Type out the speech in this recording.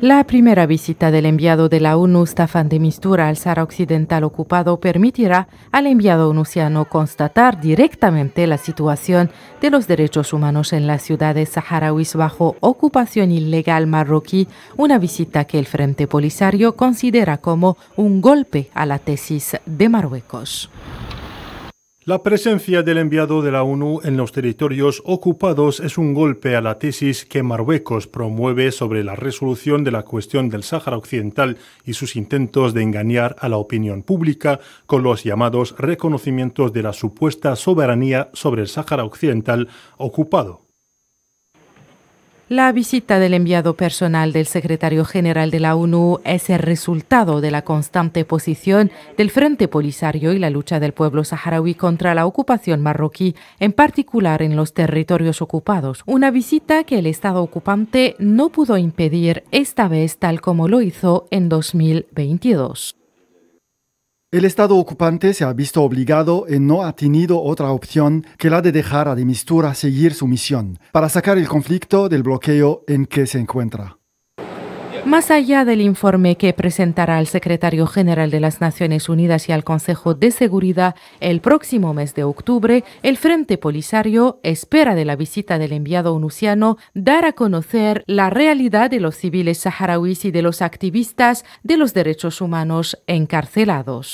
La primera visita del enviado de la UNU, Staffan de Mistura, al Sahara Occidental ocupado permitirá al enviado onusiano constatar directamente la situación de los derechos humanos en las ciudades saharauis bajo ocupación ilegal marroquí, una visita que el Frente Polisario considera como un golpe a la tesis de Marruecos. La presencia del enviado de la ONU en los territorios ocupados es un golpe a la tesis que Marruecos promueve sobre la resolución de la cuestión del Sáhara Occidental y sus intentos de engañar a la opinión pública con los llamados reconocimientos de la supuesta soberanía sobre el Sáhara Occidental ocupado. La visita del enviado personal del secretario general de la ONU es el resultado de la constante posición del Frente Polisario y la lucha del pueblo saharaui contra la ocupación marroquí, en particular en los territorios ocupados. Una visita que el Estado ocupante no pudo impedir esta vez tal como lo hizo en 2022. El Estado ocupante se ha visto obligado y no ha tenido otra opción que la de dejar a Demistura seguir su misión para sacar el conflicto del bloqueo en que se encuentra. Más allá del informe que presentará al secretario general de las Naciones Unidas y al Consejo de Seguridad el próximo mes de octubre, el Frente Polisario espera de la visita del enviado onusiano dar a conocer la realidad de los civiles saharauis y de los activistas de los derechos humanos encarcelados.